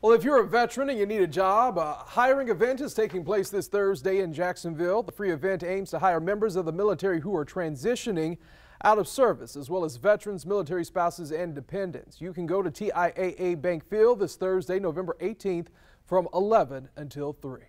Well, if you're a veteran and you need a job, a hiring event is taking place this Thursday in Jacksonville. The free event aims to hire members of the military who are transitioning out of service, as well as veterans, military spouses, and dependents. You can go to TIAA Bank Field this Thursday, November 18th from 11 until 3.